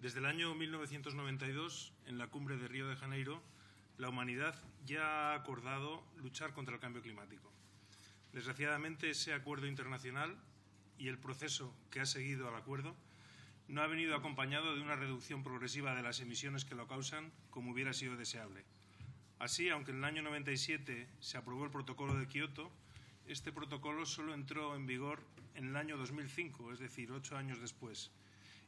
Desde el año 1992, en la cumbre de Río de Janeiro, la humanidad ya ha acordado luchar contra el cambio climático. Desgraciadamente, ese acuerdo internacional y el proceso que ha seguido al acuerdo no ha venido acompañado de una reducción progresiva de las emisiones que lo causan, como hubiera sido deseable. Así, aunque en el año 97 se aprobó el Protocolo de Kioto, este protocolo solo entró en vigor en el año 2005, es decir, ocho años después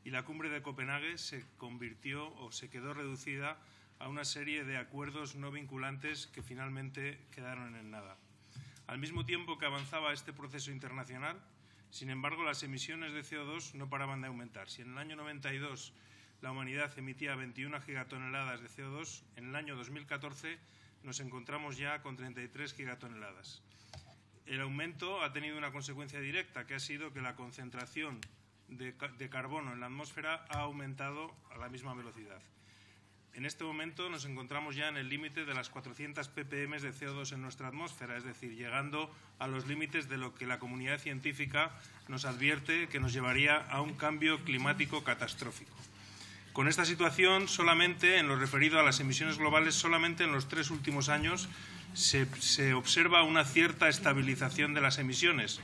y la cumbre de Copenhague se convirtió o se quedó reducida a una serie de acuerdos no vinculantes que finalmente quedaron en nada. Al mismo tiempo que avanzaba este proceso internacional, sin embargo, las emisiones de CO2 no paraban de aumentar. Si en el año 92 la humanidad emitía 21 gigatoneladas de CO2, en el año 2014 nos encontramos ya con 33 gigatoneladas. El aumento ha tenido una consecuencia directa, que ha sido que la concentración de, carbono en la atmósfera ha aumentado a la misma velocidad. En este momento nos encontramos ya en el límite de las 400 ppm de CO2 en nuestra atmósfera, es decir, llegando a los límites de lo que la comunidad científica nos advierte que nos llevaría a un cambio climático catastrófico. Con esta situación, solamente en lo referido a las emisiones globales, solamente en los tres últimos años se observa una cierta estabilización de las emisiones,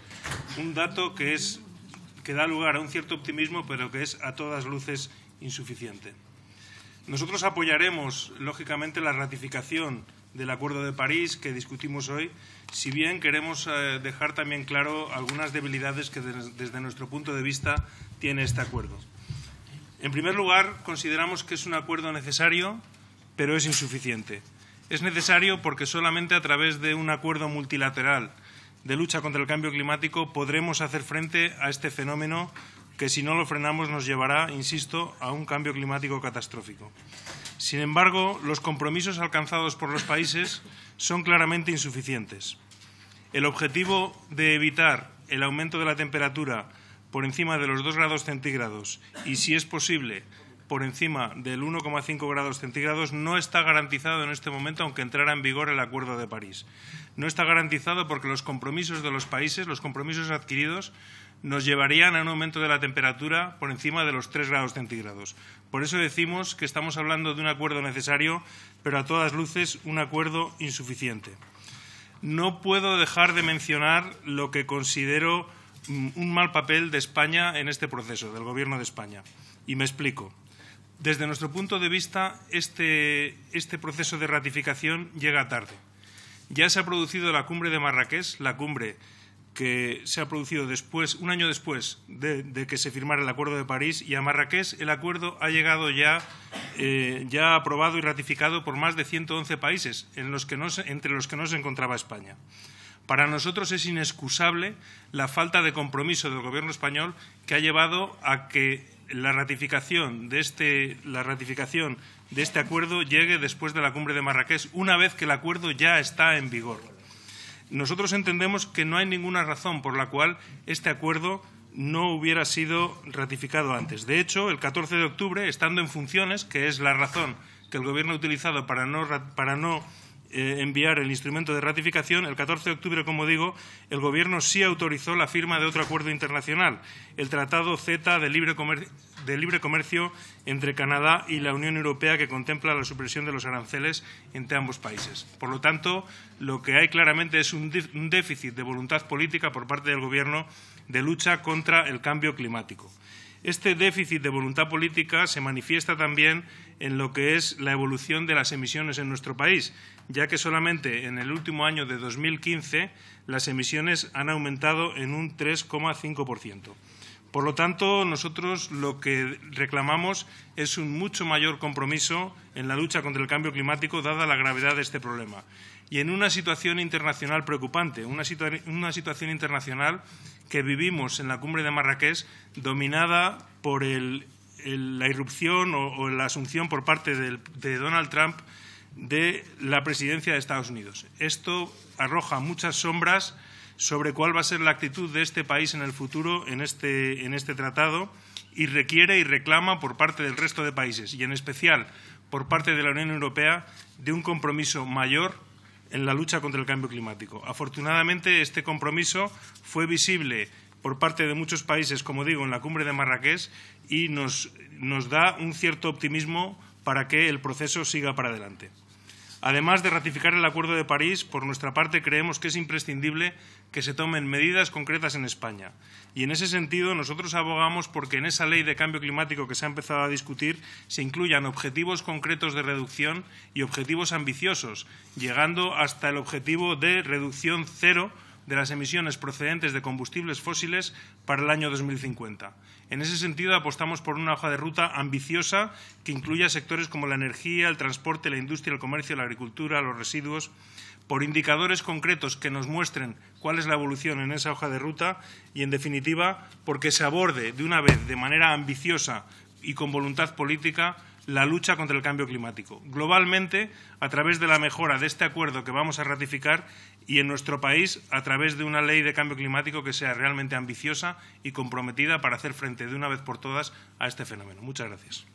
un dato que es que da lugar a un cierto optimismo, pero que es a todas luces insuficiente. Nosotros apoyaremos, lógicamente, la ratificación del Acuerdo de París que discutimos hoy, si bien queremos eh, dejar también claro algunas debilidades que desde nuestro punto de vista tiene este acuerdo. En primer lugar, consideramos que es un acuerdo necesario, pero es insuficiente. Es necesario porque solamente a través de un acuerdo multilateral de lucha contra el cambio climático podremos hacer frente a este fenómeno que si no lo frenamos nos llevará, insisto, a un cambio climático catastrófico. Sin embargo, los compromisos alcanzados por los países son claramente insuficientes. El objetivo de evitar el aumento de la temperatura por encima de los 2 grados centígrados y, si es posible, por encima del 1,5 grados centígrados no está garantizado en este momento, aunque entrara en vigor el Acuerdo de París. No está garantizado porque los compromisos de los países, los compromisos adquiridos, nos llevarían a un aumento de la temperatura por encima de los 3 grados centígrados. Por eso decimos que estamos hablando de un acuerdo necesario, pero a todas luces un acuerdo insuficiente. No puedo dejar de mencionar lo que considero mm, un mal papel de España en este proceso, del Gobierno de España. Y me explico. Desde nuestro punto de vista, este, este, proceso de ratificación llega tarde. Ya se ha producido la cumbre de Marrakech, la cumbre que se ha producido después, un año después de, que se firmara el Acuerdo de París, y a Marrakech el acuerdo ha llegado ya, eh, aprobado y ratificado por más de 111 países, entre los que no se encontraba España. Para nosotros es inexcusable la falta de compromiso del Gobierno español que ha llevado a que la ratificación de este, la ratificación de este acuerdo llegue después de la cumbre de Marrakech, una vez que el acuerdo ya está en vigor. Nosotros entendemos que no hay ninguna razón por la cual este acuerdo no hubiera sido ratificado antes. De hecho, el 14 de octubre, estando en funciones, que es la razón que el Gobierno ha utilizado para no, para no eh, enviar el instrumento de ratificación, el 14 de octubre, como digo, el Gobierno sí autorizó la firma de otro acuerdo internacional, el Tratado Z de Libre de libre comercio entre Canadá y la Unión Europea que contempla la supresión de los aranceles entre ambos países. Por lo tanto, lo que hay claramente es un déficit de voluntad política por parte del Gobierno de lucha contra el cambio climático. Este déficit de voluntad política se manifiesta también en lo que es la evolución de las emisiones en nuestro país, ya que solamente en el último año de 2015 las emisiones han aumentado en un 3,5%. Por lo tanto, nosotros lo que reclamamos es un mucho mayor compromiso en la lucha contra el cambio climático, dada la gravedad de este problema. Y en una situación internacional preocupante, una, una situación internacional que vivimos en la cumbre de Marrakech dominada por el la irrupción o, la asunción por parte de Donald Trump de la presidencia de Estados Unidos. Esto arroja muchas sombras sobre cuál va a ser la actitud de este país en el futuro en este, en este tratado y requiere y reclama por parte del resto de países y en especial por parte de la Unión Europea de un compromiso mayor en la lucha contra el cambio climático. Afortunadamente, este compromiso fue visible por parte de muchos países, como digo, en la cumbre de Marrakech y nos, nos da un cierto optimismo para que el proceso siga para adelante. Además de ratificar el Acuerdo de París, por nuestra parte creemos que es imprescindible que se tomen medidas concretas en España. Y en ese sentido, nosotros abogamos porque en esa ley de cambio climático que se ha empezado a discutir se incluyan objetivos concretos de reducción y objetivos ambiciosos, llegando hasta el objetivo de reducción cero de las emisiones procedentes de combustibles fósiles para el año 2050. En ese sentido, apostamos por una hoja de ruta ambiciosa que incluya sectores como la energía, el transporte, la industria, el comercio, la agricultura, los residuos, por indicadores concretos que nos muestren cuál es la evolución en esa hoja de ruta y, en definitiva, porque se aborde de una vez de manera ambiciosa y con voluntad política la lucha contra el cambio climático, globalmente a través de la mejora de este acuerdo que vamos a ratificar y en nuestro país a través de una ley de cambio climático que sea realmente ambiciosa y comprometida para hacer frente de una vez por todas a este fenómeno. Muchas gracias.